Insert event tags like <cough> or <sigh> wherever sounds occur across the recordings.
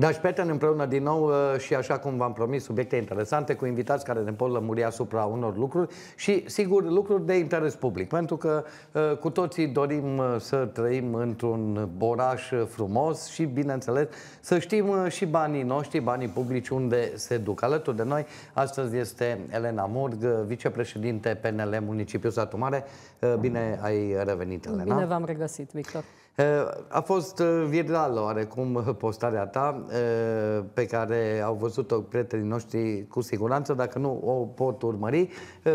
Deci, prieteni, împreună din nou uh, și așa cum v-am promis, subiecte interesante cu invitați care ne pot lămuri asupra unor lucruri și, sigur, lucruri de interes public, pentru că uh, cu toții dorim uh, să trăim într-un oraș frumos și, bineînțeles, să știm și banii noștri, banii publici, unde se duc. Alături de noi astăzi este Elena Murg, vicepreședinte PNL Municipiul Satu Mare. Bine ai revenit, Elena. Bine v-am regăsit, Victor. Eh, a fost eh, virală oarecum eh, postarea ta pe care au văzut-o prietenii noștri cu siguranță, dacă nu o pot urmări,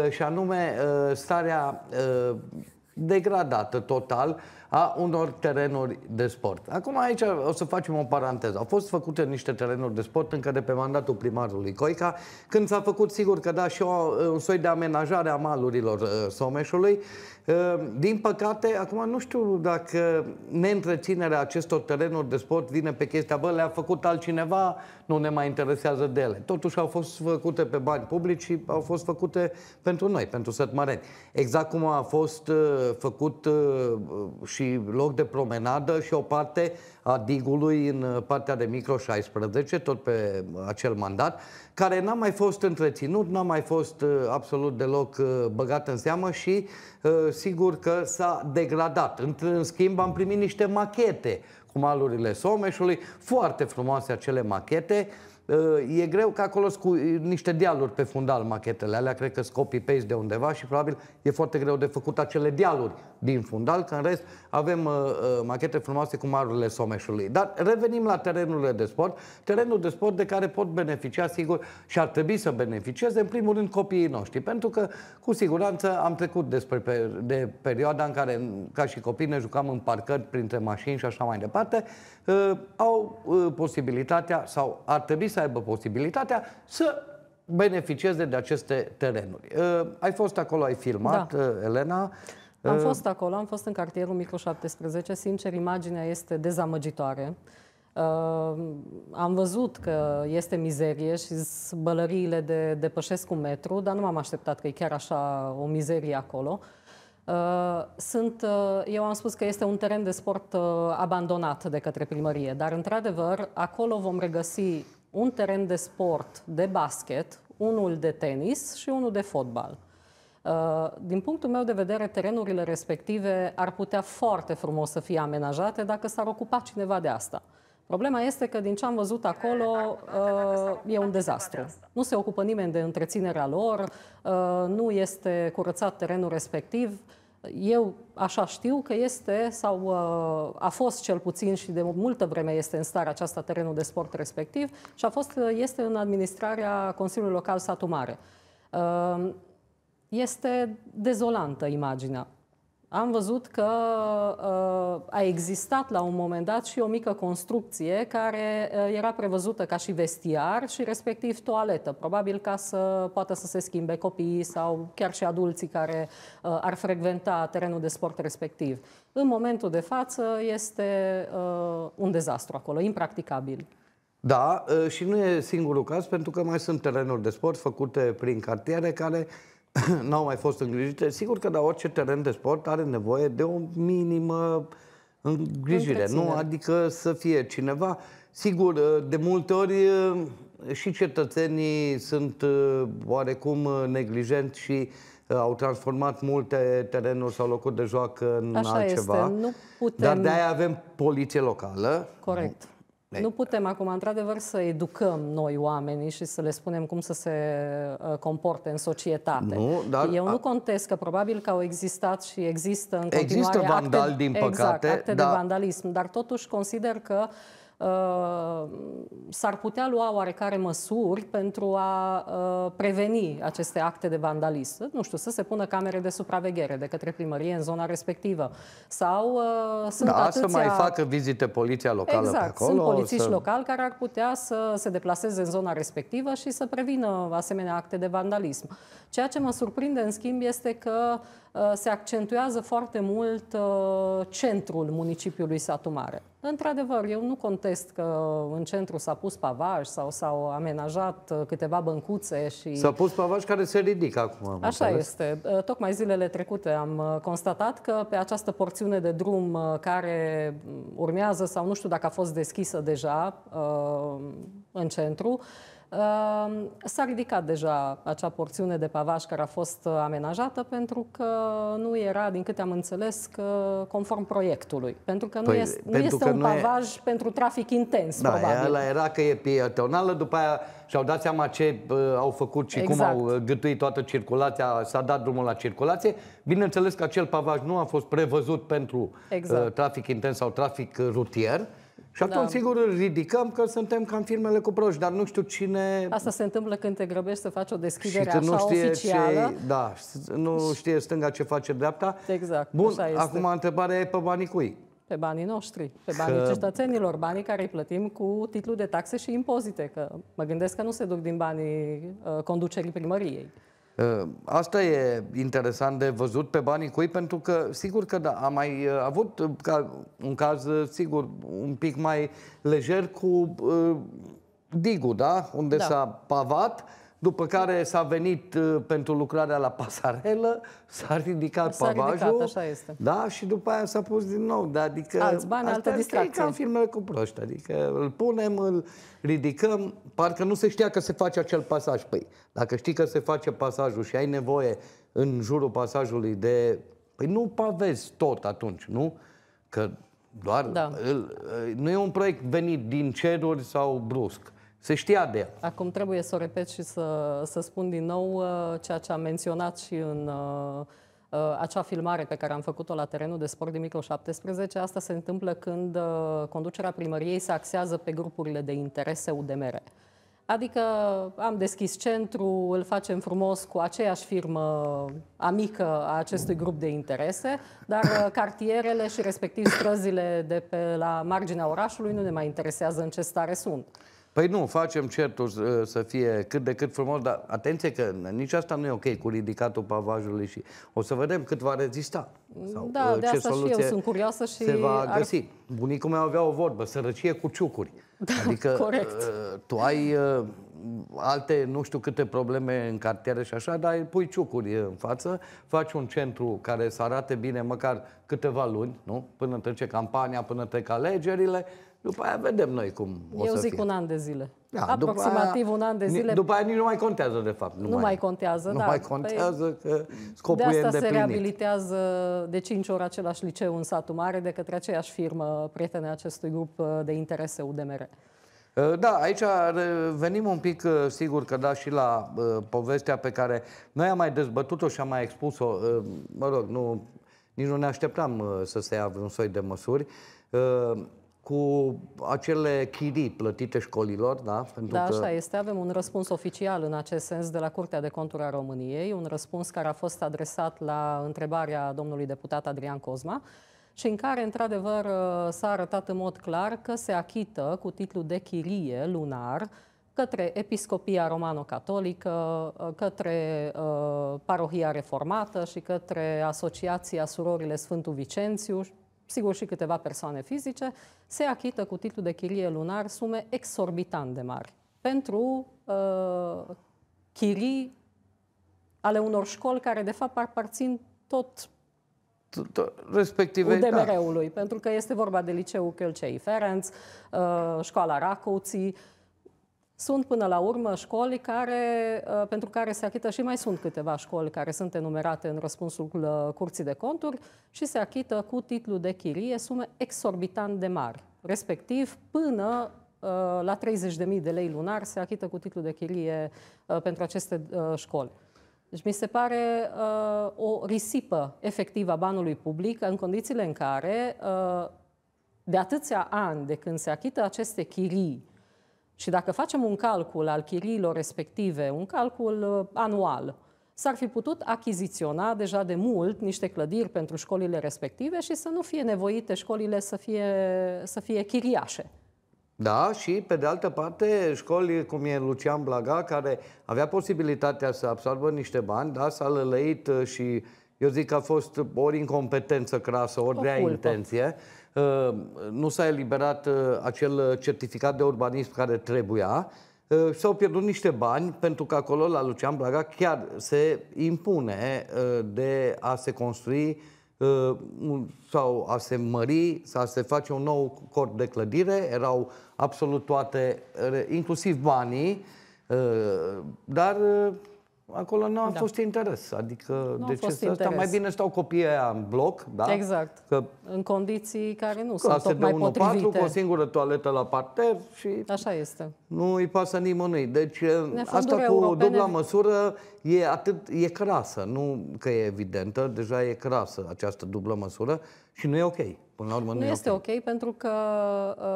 și anume starea degradată total a unor terenuri de sport. Acum aici o să facem o paranteză. Au fost făcute niște terenuri de sport încă de pe mandatul primarului Coica, când s-a făcut sigur că da și o, un soi de amenajare a malurilor uh, Someșului. Uh, din păcate, acum nu știu dacă neîntreținerea acestor terenuri de sport vine pe chestia, bă, le-a făcut altcineva, nu ne mai interesează de ele. Totuși au fost făcute pe bani publici și au fost făcute pentru noi, pentru sătmareni. Exact cum a fost uh, făcut uh, și și loc de promenadă și o parte a digului în uh, partea de micro 16, tot pe uh, acel mandat, care n-a mai fost întreținut, n-a mai fost uh, absolut deloc băgat în seamă și sigur că s-a degradat. În schimb am primit niște machete cu malurile Someșului, foarte frumoase acele machete, Ă, e greu că acolo cu niște dialuri pe fundal machetele alea, cred că copy-paste de undeva și probabil e foarte greu de făcut acele dialuri din fundal, că în rest avem ă, ă, machete frumoase cu marurile Someșului. Dar revenim la terenurile de sport, terenul de sport de care pot beneficia, sigur, și ar trebui să beneficieze, în primul rând, copiii noștri, pentru că, cu siguranță, am trecut despre de perioada în care, ca și copii, ne jucam în parcări printre mașini și așa mai departe, au posibilitatea sau ar trebui să aibă posibilitatea să beneficieze de aceste terenuri. Uh, ai fost acolo, ai filmat, da. Uh, Elena. Am uh, fost acolo, am fost în cartierul Micro 17. Sincer, imaginea este dezamăgitoare. Uh, am văzut că este mizerie și bălăriile de, depășesc un metru, dar nu m-am așteptat că e chiar așa o mizerie acolo. Uh, sunt, uh, eu am spus că este un teren de sport uh, abandonat de către primărie, dar într-adevăr acolo vom regăsi un teren de sport, de basket, unul de tenis și unul de fotbal. Uh, din punctul meu de vedere, terenurile respective ar putea foarte frumos să fie amenajate dacă s-ar ocupa cineva de asta. Problema este că, din ce am văzut acolo, uh, e un dezastru. Nu se ocupă nimeni de întreținerea lor, uh, nu este curățat terenul respectiv, eu așa știu că este sau uh, a fost cel puțin și de multă vreme este în stare aceasta terenul de sport respectiv și a fost, uh, este în administrarea Consiliului Local Satu Mare. Uh, este dezolantă imaginea am văzut că uh, a existat la un moment dat și o mică construcție care uh, era prevăzută ca și vestiar și respectiv toaletă, probabil ca să poată să se schimbe copiii sau chiar și adulții care uh, ar frecventa terenul de sport respectiv. În momentul de față este un dezastru acolo, impracticabil. Da, și nu e singurul caz, pentru că mai sunt terenuri de sport făcute prin cartiere care uh, <coughs> n-au mai fost îngrijite. Sigur că, dar orice teren de sport are nevoie de o minimă îngrijire, nu? Adică să fie cineva. Sigur, uh, de multe ori uh, și cetățenii sunt uh, oarecum neglijenți și au transformat multe terenuri sau locuri de joacă în Așa altceva. Este. Nu putem... Dar de-aia avem poliție locală. Corect. Nu putem acum, într-adevăr, să educăm noi oamenii și să le spunem cum să se uh, comporte în societate. Nu, dar... Eu nu contest că probabil că au existat și există în continuare există vandal, exact, acte, din păcate, exact, acte da. de vandalism, dar totuși consider că Uh, s-ar putea lua oarecare măsuri pentru a uh, preveni aceste acte de vandalism. Nu știu, să se pună camere de supraveghere de către primărie în zona respectivă. Sau uh, sunt da, atâția... să mai facă vizite poliția locală exact, pe acolo. sunt polițiști să... locali care ar putea să se deplaseze în zona respectivă și să prevină asemenea acte de vandalism. Ceea ce mă surprinde, în schimb, este că uh, Uh, se accentuează foarte mult uh, centrul municipiului Satu Mare. Într-adevăr, eu nu contest că în centru s-a pus pavaj sau s-au amenajat uh, câteva băncuțe și... S-a pus pavaj care se ridică acum. Așa înțeles. este. Tocmai zilele trecute am constatat că pe această porțiune de drum care mm, urmează sau nu știu dacă a fost deschisă deja în centru, S-a ridicat deja acea porțiune de pavaj care a fost uh, amenajată pentru că nu era, din câte am înțeles, că conform proiectului. Pentru că nu păi, este, nu este un pavaj e... pentru trafic intens, da, probabil. Da, era că e pietonală, după aia și-au dat seama ce uh, au făcut și exact. cum au exact. gătuit toată circulația, s-a dat drumul la circulație. Bineînțeles că acel pavaj nu a fost prevăzut pentru exact. uh, trafic intens sau trafic uh, rutier, și atunci, da. sigur, îl ridicăm că suntem cam firmele cu proști, dar nu știu cine... Asta se întâmplă când te grăbești să faci o deschidere și așa nu știe oficială. Ce... Da, nu știe stânga ce face dreapta. Exact, Bun, așa este. acum întrebarea e pe banii cui? Pe banii noștri, pe banii că... cetățenilor, banii care îi plătim cu titlul de taxe și impozite, că mă gândesc că nu se duc din banii uh, conducerii primăriei. Ă, asta e interesant de văzut pe banii cui, pentru că sigur că da, am mai ă, avut ă, ca un caz, sigur, un pic mai lejer cu uh, Digu, da? Unde da. s-a pavat după care s-a venit uh, pentru lucrarea la pasarelă, s-a ridicat s-a pavajul. Ridicat, așa este. Da, și după aia s-a pus din nou. Da, adică, Alți bani, altă distracție. ca în filmele cu proști. Adică îl punem, îl ridicăm, parcă nu se știa că se face acel pasaj. Păi, dacă știi că se face pasajul și ai nevoie în jurul pasajului de... Păi nu pavezi tot atunci, nu? Că doar... Da. Îl, uh, nu e un proiect venit din ceruri sau brusc. Se știa de el. Acum trebuie să o repet și să, să spun din nou uh, ceea ce am menționat și în uh, uh, acea filmare pe care am făcut-o la terenul de sport din Micro 17, asta se întâmplă când conducerea primăriei se axează pe grupurile de interese UDMR. Adică am deschis centru, îl facem frumos cu aceeași firmă amică a acestui grup de interese, dar cartierele și respectiv străzile de pe la marginea orașului nu ne mai interesează în ce stare sunt. Păi nu, facem certul uh, să fie cât de cât frumos, dar atenție că nici asta nu e ok cu ridicatul pavajului și o să vedem cât va rezista. Sau da, uh, de ce asta soluție și eu sunt curioasă și... Se va ar... găsi. Bunicul meu avea o vorbă, sărăcie cu ciucuri. Da, adică corect. Uh, tu ai alte nu știu câte probleme în cartiere și așa, dar pui ciucuri în față, faci un centru care să arate bine măcar câteva luni, nu? Până trece campania, până trec alegerile, după aia vedem noi cum o Eu să zic fie. un an de zile. Da, Aproximativ aia, un an de zile. După aia nici nu mai contează, de fapt. Nu, nu mai, mai contează, Nu da. mai păi, contează păi, că scopul De asta e îndeplinit. se reabilitează de 5 ori același liceu în satul mare de către aceeași firmă prietene acestui grup uh, de interese UDMR. Uh, da, aici uh, venim un pic, uh, sigur că da, și la uh, povestea pe care noi am mai dezbătut-o și am mai expus-o. Uh, mă rog, nu, nici nu ne așteptam uh, să se ia un soi de măsuri. Cu acele chirii plătite școlilor, da? Pentru da, că... așa este. Avem un răspuns oficial în acest sens de la Curtea de Conturi a României, un răspuns care a fost adresat la întrebarea domnului deputat Adrian Cosma, și în care, într-adevăr, s-a arătat în mod clar că se achită cu titlul de chirie lunar către Episcopia Romano-Catolică, către uh, Parohia Reformată și către Asociația Surorile Sfântul Vicențiu, sigur și câteva persoane fizice, se achită cu titlul de chirie lunar sume exorbitant de mari pentru uh, chirii ale unor școli care, de fapt, aparțin tot respective... UDMR-ului, da. pentru că este vorba de liceul Călcei Ferenț, uh, școala Racoții. sunt până la urmă școli care, uh, pentru care se achită și mai sunt câteva școli care sunt enumerate în răspunsul uh, Curții de Conturi și se achită cu titlu de chirie sume exorbitant de mari, respectiv până la 30.000 de lei lunar se achită cu titlu de chirie pentru aceste școli. Deci mi se pare uh, o risipă efectivă a banului public în condițiile în care uh, de atâția ani de când se achită aceste chirii și dacă facem un calcul al chiriilor respective, un calcul uh, anual, s-ar fi putut achiziționa deja de mult niște clădiri pentru școlile respective și să nu fie nevoite școlile să fie, să fie chiriașe. Da, și pe de altă parte, școli cum e Lucian Blaga, care avea posibilitatea să absorbă niște bani, da, s-a lălăit uh, și eu zic că a fost ori incompetență crasă, ori rea intenție. Uh, nu s-a eliberat uh, acel certificat de urbanism care trebuia. S-au pierdut niște bani pentru că acolo la Lucian Blaga chiar se impune de a se construi Uh, sau a se mări, sau a se face un nou corp de clădire, erau absolut toate, inclusiv banii, uh, dar uh, acolo nu a da. fost interes. Adică, nu de ce să asta? Mai bine stau copiii aia în bloc, da? Exact. Că în condiții care nu sunt tot mai potrivite. cu o singură toaletă la parter și... Așa este. Nu îi pasă nimănui. Deci, eh, asta cu europene... dubla măsură e atât, e crasă. Nu că e evidentă, deja e crasă această dublă măsură și nu e ok. Până la urmă, nu, nu este ok, okay pentru că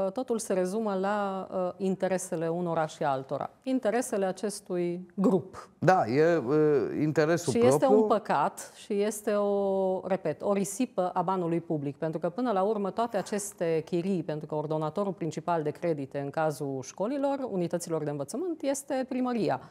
uh, totul se rezumă la uh, interesele unora și altora. Interesele acestui grup. Da, e uh, interesul și propriu. Și este un păcat și este o, repet, o risipă a banului public, pentru că până la urmă toate aceste chirii, pentru că ordonatorul principal de credite în cazul școlilor, unităților de învățământ, este primăria.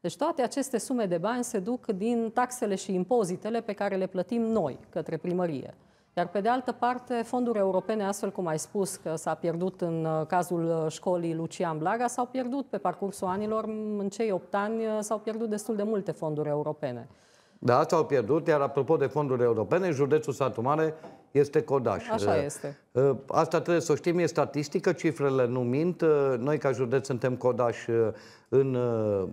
Deci toate aceste sume de bani se duc din taxele și impozitele pe care le plătim noi către primărie. Iar pe de altă parte, fonduri europene, astfel cum ai spus că s-a pierdut în uh, cazul uh, școlii Lucian Blaga, s-au pierdut pe parcursul anilor, mm, în cei 8 ani uh, s-au pierdut destul de multe fonduri europene. Da, s-au pierdut, iar apropo de fonduri europene, județul Satu Mare este codaș. Așa este. Asta trebuie să o știm, e statistică, cifrele nu mint. Noi ca județ suntem codaș în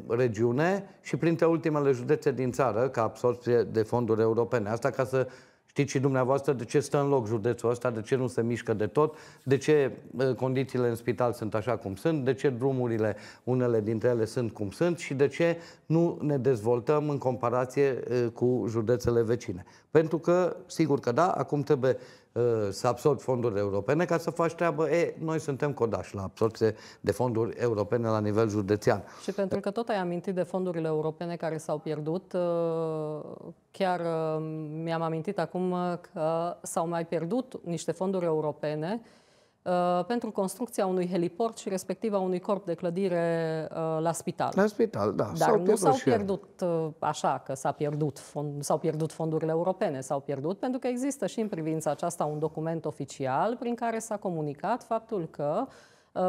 regiune și printre ultimele județe din țară ca absorpție de fonduri europene. Asta ca să Știți și dumneavoastră de ce stă în loc județul ăsta, de ce nu se mișcă de tot, de ce uh, condițiile în spital sunt așa cum sunt, de ce drumurile, unele dintre ele sunt cum sunt și de ce nu ne dezvoltăm în comparație uh, cu județele vecine. Pentru că, sigur că da, acum trebuie Uh, să absorb fonduri europene ca să faci treabă. E, noi suntem codași la absorpție de fonduri europene la nivel județean. Și pentru că tot ai amintit de fondurile europene care s-au pierdut, uh, chiar uh, mi-am amintit acum că s-au mai pierdut niște fonduri europene Uh, pentru construcția unui heliport și respectiv a unui corp de clădire uh, la spital. La spital, da. Dar nu s-au pierdut uh, așa că s-a pierdut fond, s-au pierdut fondurile europene, s-au pierdut pentru că există și în privința aceasta un document oficial prin care s-a comunicat faptul că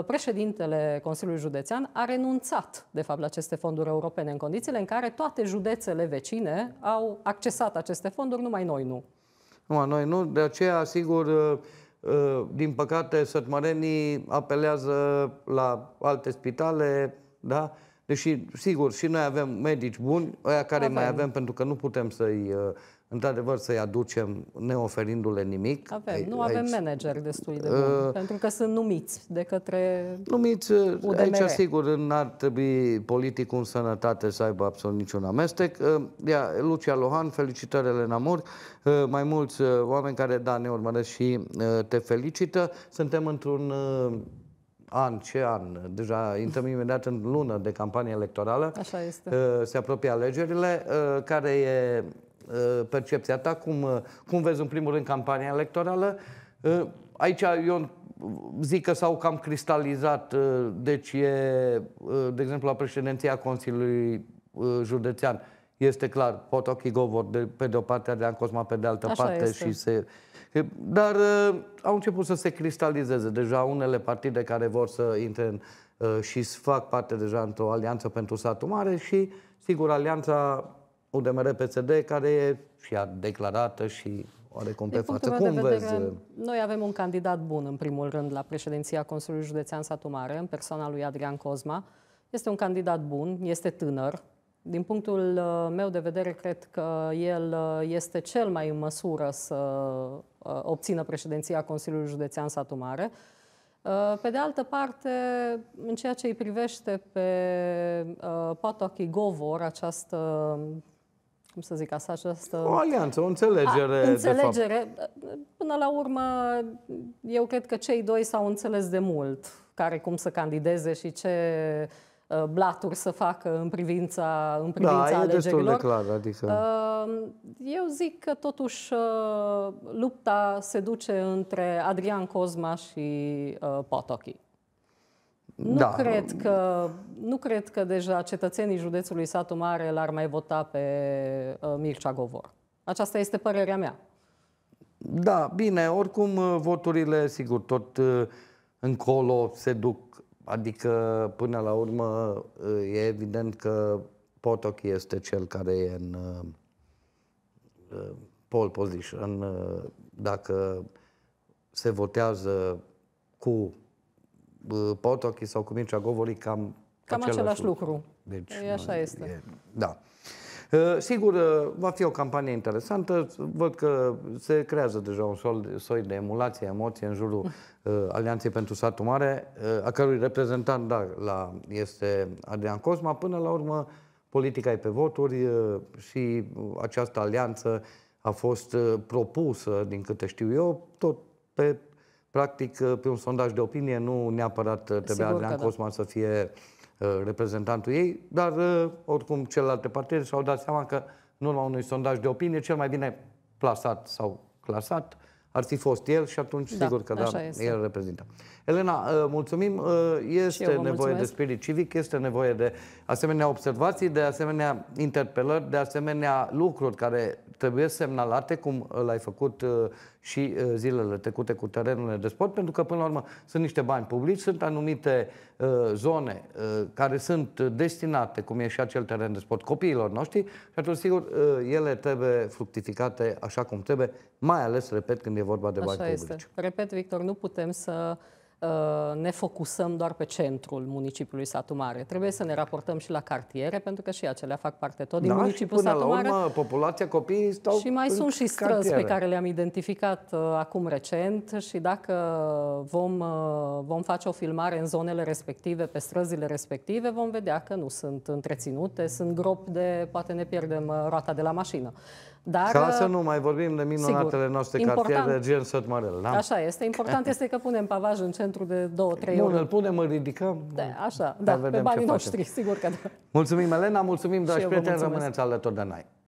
președintele Consiliului Județean a renunțat, de fapt, la aceste fonduri europene, în condițiile în care toate județele vecine au accesat aceste fonduri, numai noi nu. Numai noi nu, de aceea, sigur, Ă, din păcate, sătmărenii apelează la alte spitale, da? Deși, sigur, și noi avem medici buni, ăia care avem. mai avem, pentru că nu putem să-i ă, într-adevăr, să-i aducem neoferindu-le nimic. Avem, aici, nu avem aici, manageri destui de buni, uh, pentru că sunt numiți de către Numiți, UDMR. Uh, aici sigur, n-ar trebui politicul în sănătate să aibă absolut niciun amestec. Uh, ia, Lucia Lohan, felicitări Elena Mur, uh, mai mulți uh, oameni care, da, ne urmăresc și uh, te felicită. Suntem într-un... Uh, an, ce an, deja intrăm imediat în lună de campanie electorală. Așa este. Uh, se apropie alegerile, uh, care e Uh, percepția ta, cum, uh, cum vezi în primul rând campania electorală. Uh, aici eu zic că s-au cam cristalizat, deci e, de exemplu, la președinția Consiliului Județean este clar, ochi Govor de, pe de o parte, Adrian Cosma pe de altă Așa parte este. și se... Dar uh, au început să se cristalizeze deja unele partide care vor să intre în, uh, și să fac parte deja într-o alianță pentru satul mare și, sigur, alianța UDMR-PSD, care e și a declarată și oarecum pe față. Cum vezi? Uh, noi avem un candidat bun, în primul rând, la președinția Consiliului Județean Satu Mare, în persoana lui Adrian Cosma. Este un candidat bun, este tânăr. Din punctul uh, meu de vedere, cred că el uh, este cel mai în măsură să obțină președinția Consiliului Județean Satu Mare. Pe de altă parte, în ceea ce îi privește pe Patochi Govor, această cum să zic așa, această... O alianță, o înțelegere, a, Înțelegere. De fapt. Până la urmă, eu cred că cei doi s-au înțeles de mult care cum să candideze și ce uh, blaturi să facă în privința, în da, privința da, alegerilor. Da, clar, adică... Uh, eu zic că totuși uh, lupta se duce între Adrian Cozma și Potochi. Nu, da. cred că, nu cred că deja cetățenii județului Satu Mare l-ar mai vota pe uh, Mircea Govor. Aceasta este părerea mea. Da, bine, oricum uh, voturile, sigur, tot uh, încolo se duc. Adică, până la urmă, e evident că Potoc este cel care e în pole position dacă se votează cu Potoki sau cu Mircea Govoli cam Cam același, același lucru. lucru. Deci, e, așa este. E, da. Ă, sigur, ă, va fi o campanie interesantă. Văd că se creează deja un soi de emulație, emoție în jurul ă, Alianței pentru Satul Mare, a cărui reprezentant da, la, este Adrian Cosma. Până la urmă, politica e pe voturi și această alianță a fost propusă, din câte știu eu, tot pe practic, uh, pe un sondaj de opinie, nu neapărat uh, trebuie Sigur Adrian da. să fie uh, reprezentantul ei, dar oricum celelalte partide și-au dat seama că în urma unui sondaj de opinie, cel mai bine plasat sau clasat ar fi fost el și atunci da, sigur că da, este. el reprezintă. Elena, mulțumim, este nevoie mulțumesc. de spirit civic, este nevoie de asemenea observații, de asemenea interpelări, de asemenea lucruri care trebuie semnalate, cum uh, l-ai făcut uh, și uh, zilele trecute cu terenurile de sport, pentru că, până la urmă, sunt niște bani publici, sunt anumite zone care sunt destinate, cum e și acel teren de sport, copiilor noștri și atunci, sigur, ele trebuie fructificate așa cum trebuie, mai ales, repet, când e vorba de Așa bani este. publici. Repet, Victor, nu putem să Uh, ne focusăm doar pe centrul municipiului Satu Mare. Trebuie să ne raportăm și la cartiere, pentru că și acelea fac parte tot din da, municipiul și până Satu Mare. La urmă, populația copiii stau Și mai sunt și străzi cartiere. pe care le-am identificat uh, acum recent și dacă vom, uh, vom face o filmare în zonele respective, pe străzile respective, vom vedea că nu sunt întreținute, sunt gropi de, poate ne pierdem uh, roata de la mașină. Dar, Ca să uh, nu mai vorbim de minunatele sigur, noastre cartiere cartiere Gen Sătmărel. Da? Așa este. Important este că punem pavaj în centru de 2-3 ori. Bun, îl punem, îl ridicăm. Da, da așa, da, da pe banii noștri, facem. sigur că da. Mulțumim, Elena, mulțumim, dragi prieteni, rămâneți alături de noi.